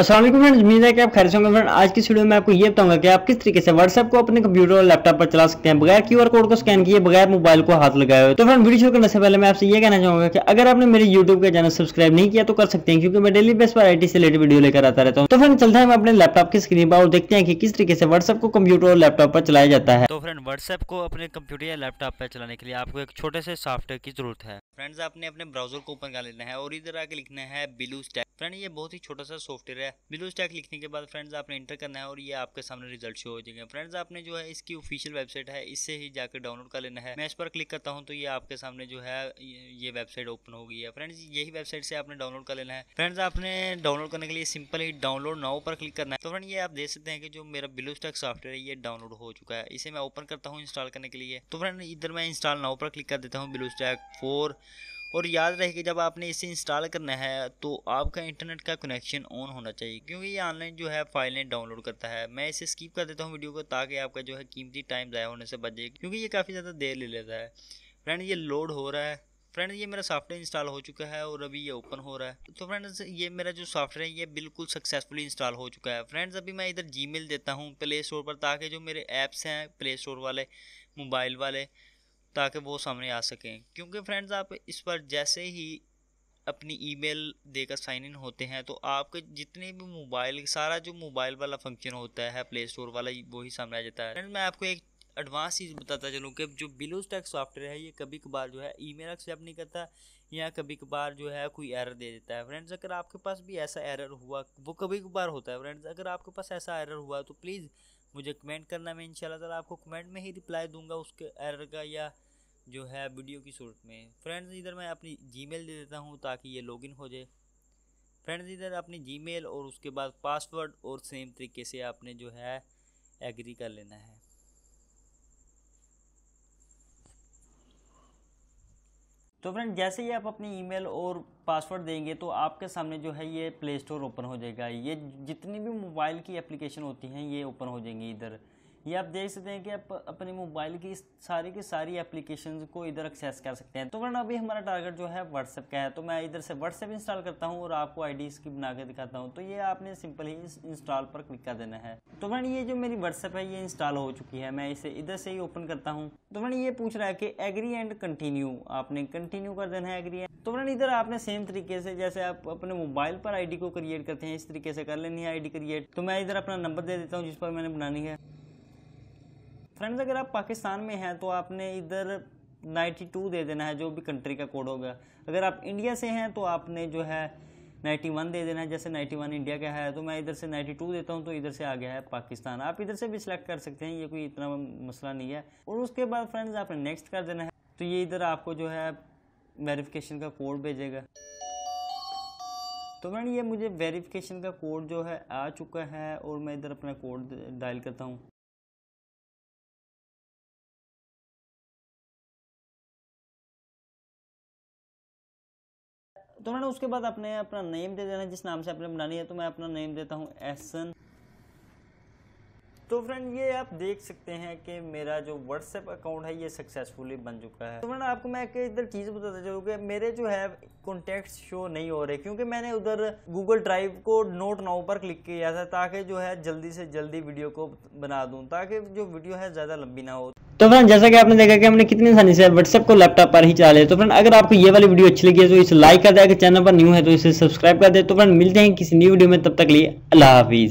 असल फ्रेंड्स उम्मीद है कि आप खैर होंगे फ्रेंड आज की वीडियो में आपको ये बताऊंगा कि आप किस तरीके से व्हाट्सएप को अपने कंप्यूटर और लैपटॉप पर चला सकते हैं बगैर क्यूआर कोड को स्कैन किए बगैर मोबाइल को हाथ लगाए हुए तो फ्रेंड वीडियो शुरू करने से पहले मैं आपसे ये कहना चाहूंगा कि अगर आपने मेरे यूट्यूब का चैनल सब्सक्राइब नहीं किया तो कर सकते हैं क्योंकि मैं डेली बेस पर आई से रिलेटेड वीडियो लेकर आता रहता हूँ तो फ्रेंड चलता है मैं अपने लैपटॉप की स्क्रीन पर और देखते हैं कि किस तरीके से व्हाट्सएप को कंप्यूटर और लैपटॉप पर चलाया जाता है तो फ्रेंड व्हाट्सएप को अपने कंप्यूटर या लैपटॉप पर चलाने के लिए आपको एक छोटे से सॉफ्टवेयर की जरूरत है फ्रेंड्स आपने अपने ब्राउजर को ओपन कर लेना है और इधर आके लिखना है बिलू स्टैक फ्रेंड ये बहुत ही छोटा सा सॉफ्टवेयर है बिलू स्टैक लिखने के बाद फ्रेंड्स आपने इंटर करना है और ये आपके सामने रिजल्ट शो हो जाएगा फ्रेंड्स आपने जो है इसकी ऑफिशियल वेबसाइट है इससे ही जाकर डाउनलोड कर लेना है मैं इस पर क्लिक करता हूँ तो ये आपके सामने जो है ये वेबसाइट ओपन हो गई है फ्रेंड्स यही वेबसाइट से आपने डाउनलोड कर लेना है फ्रेंड्स आपने डाउनलोड करने के लिए सिंपल ही डाउनलोड नाउ पर क्लिक करना है तो फ्रेंड ये आप देख सकते हैं कि जो मेरा बिलू स्टैक सॉफ्टवेयर है ये डाउनलोड हो चुका है इसे मैं ओपन करता हूँ इंस्टॉल करने के लिए तो फ्रेंड इधर मैं इंस्टॉल नाउ पर क्लिक कर देता हूँ बिलू स्टैक फोर और याद रहे कि जब आपने इसे इंस्टॉल करना है तो आपका इंटरनेट का कनेक्शन ऑन होना चाहिए क्योंकि ये ऑनलाइन जो है फाइलें डाउनलोड करता है मैं इसे स्किप कर देता हूँ वीडियो को ताकि आपका जो है कीमती टाइम ज़ाया होने से बचे क्योंकि ये काफ़ी ज़्यादा देर ले लेता है फ्रेंड ये लोड हो रहा है फ्रेंड ये मेरा सॉफ्टवेयर इंस्टॉल हो चुका है और अभी ये ओपन हो रहा है तो फ्रेंड्स ये मेरा जो सॉफ्टवेयर है ये बिल्कुल सक्सेसफुली इंस्टॉल हो चुका है फ्रेंड्स अभी मैं इधर जीमेल देता हूँ प्ले स्टोर पर ताकि जो मेरे ऐप्स हैं प्ले स्टोर वाले मोबाइल वाले ताकि वो सामने आ सकें क्योंकि फ्रेंड्स आप इस पर जैसे ही अपनी ईमेल देकर साइन इन होते हैं तो आपके जितने भी मोबाइल सारा जो मोबाइल वाला फंक्शन होता है प्ले स्टोर वाला वही सामने आ जाता है फ्रेंड मैं आपको एक एडवांस चीज़ बताता चलूँ कि जो बिलोज टैक्स सॉफ्टवेयर है ये कभी कभार जो है ईमेल एक्सेप्ट नहीं करता या कभी कभार जो है कोई एरर दे देता है फ्रेंड्स अगर आपके पास भी ऐसा एरर हुआ वो कभी कभार होता है फ्रेंड्स अगर आपके पास ऐसा एरर हुआ तो प्लीज़ मुझे कमेंट करना मैं इंशाल्लाह ताला आपको कमेंट में ही रिप्लाई दूंगा उसके एरर का या जो है वीडियो की सूरत में फ्रेंड्स इधर मैं अपनी जीमेल दे देता हूँ ताकि ये लॉगिन हो जाए फ्रेंड्स इधर अपनी जीमेल और उसके बाद पासवर्ड और सेम तरीके से आपने जो है एग्री कर लेना है तो फ्रेंड जैसे ही आप अपनी ईमेल और पासवर्ड देंगे तो आपके सामने जो है ये प्ले स्टोर ओपन हो जाएगा ये जितनी भी मोबाइल की एप्लीकेशन होती हैं ये ओपन हो जाएंगी इधर ये आप देख सकते हैं कि आप अपने मोबाइल की सारी की सारी एप्लीकेशन को इधर एक्सेस कर सकते हैं तो वरना अभी हमारा टारगेट जो है व्हाट्सएप का है तो मैं इधर से व्हाट्सएप इंस्टॉल करता हूँ और आपको आई इसकी बना के दिखाता हूँ तो ये आपने सिंपल ही इंस्टॉल पर क्लिक कर देना है तो वर्ण ये जो मेरी व्हाट्सएप है ये इंस्टॉल हो चुकी है मैं इसे इधर से ही ओपन करता हूँ तो वर्ण ये पूछ रहा है कि एग्री एंड कंटिन्यू आपने कंटिन्यू कर देना है एग्री तो वर्ण इधर आपने सेम तरीके से जैसे आप अपने मोबाइल पर आईडी को क्रिएट करते हैं इस तरीके से कर लेनी है आईडी क्रिएट तो मैं इधर अपना नंबर दे देता हूँ जिस पर मैंने बनानी है फ्रेंड्स अगर आप पाकिस्तान में हैं तो आपने इधर 92 दे देना है जो भी कंट्री का कोड होगा अगर आप इंडिया से हैं तो आपने जो है 91 दे देना है जैसे 91 इंडिया का है तो मैं इधर से 92 देता हूँ तो इधर से आ गया है पाकिस्तान आप इधर से भी सिलेक्ट कर सकते हैं ये कोई इतना मसला नहीं है और उसके बाद फ्रेंड्स आपने नेक्स्ट कर देना है तो ये इधर आपको जो है वेरीफिकेशन का कोड भेजेगा तो फ्रेंड ये मुझे वेरीफिकेशन का कोड जो है आ चुका है और मैं इधर अपना कोड डायल करता हूँ तो मैंने उसके बाद अपने अपना नेम दे देना जिस नाम से आपने बनानी है तो मैं अपना नेम देता हूँ एसन तो फ्रेंड ये आप देख सकते हैं कि मेरा जो व्हाट्सएप अकाउंट है ये सक्सेसफुली बन चुका है तो फ्रेंड आपको मैं एक इधर चीज़ बताता चाहूँ कि मेरे जो है कॉन्टेक्ट शो नहीं हो रहे क्योंकि मैंने उधर गूगल ड्राइव को नोट नाउ पर क्लिक किया था ताकि जो है जल्दी से जल्दी वीडियो को बना दूँ ताकि जो वीडियो है ज़्यादा लंबी ना हो तो फ्रेंड जैसा कि आपने देखा कि हमने कितनी आसानी से व्हाट्सएप को लैपटॉप पर ही चला लिया तो फ्रेंड अगर आपको ये वाली वीडियो अच्छी लगी है तो इसे लाइक कर दे अगर चैनल पर न्यू है तो इसे सब्सक्राइब कर दे तो फ्रेंड मिलते हैं किसी न्यू वीडियो में तब तक लिए अल्लाह हाफिज़